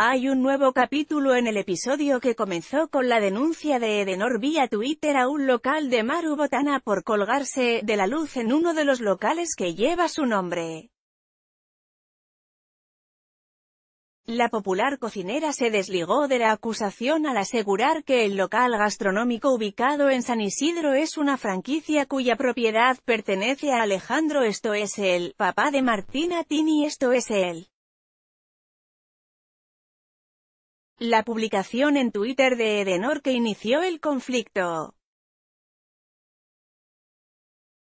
Hay un nuevo capítulo en el episodio que comenzó con la denuncia de Edenor vía Twitter a un local de Maru Botana por colgarse de la luz en uno de los locales que lleva su nombre. La popular cocinera se desligó de la acusación al asegurar que el local gastronómico ubicado en San Isidro es una franquicia cuya propiedad pertenece a Alejandro esto es el papá de Martina Tini esto es él. La publicación en Twitter de Edenor que inició el conflicto.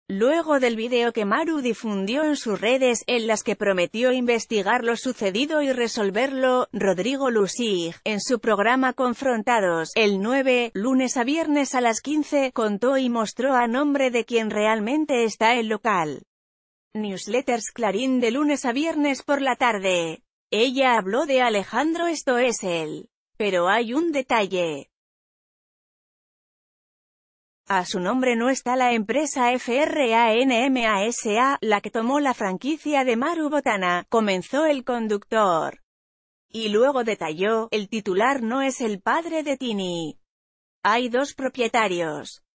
Luego del video que Maru difundió en sus redes, en las que prometió investigar lo sucedido y resolverlo, Rodrigo Lusig, en su programa Confrontados, el 9, lunes a viernes a las 15, contó y mostró a nombre de quien realmente está el local. Newsletters Clarín de lunes a viernes por la tarde. Ella habló de Alejandro esto es él. Pero hay un detalle. A su nombre no está la empresa FRANMASA, la que tomó la franquicia de Maru Botana, comenzó el conductor. Y luego detalló, el titular no es el padre de Tini. Hay dos propietarios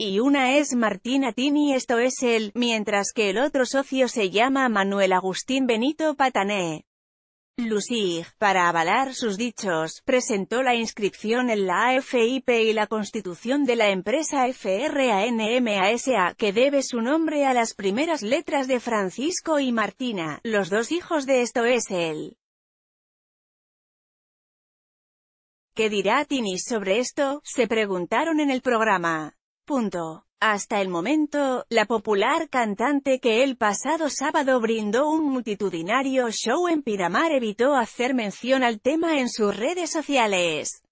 y una es Martina Tini esto es él, mientras que el otro socio se llama Manuel Agustín Benito Patané. Lusig, para avalar sus dichos, presentó la inscripción en la AFIP y la constitución de la empresa FRANMASA, que debe su nombre a las primeras letras de Francisco y Martina, los dos hijos de esto es él. ¿Qué dirá Tini sobre esto? se preguntaron en el programa. Hasta el momento, la popular cantante que el pasado sábado brindó un multitudinario show en Piramar evitó hacer mención al tema en sus redes sociales.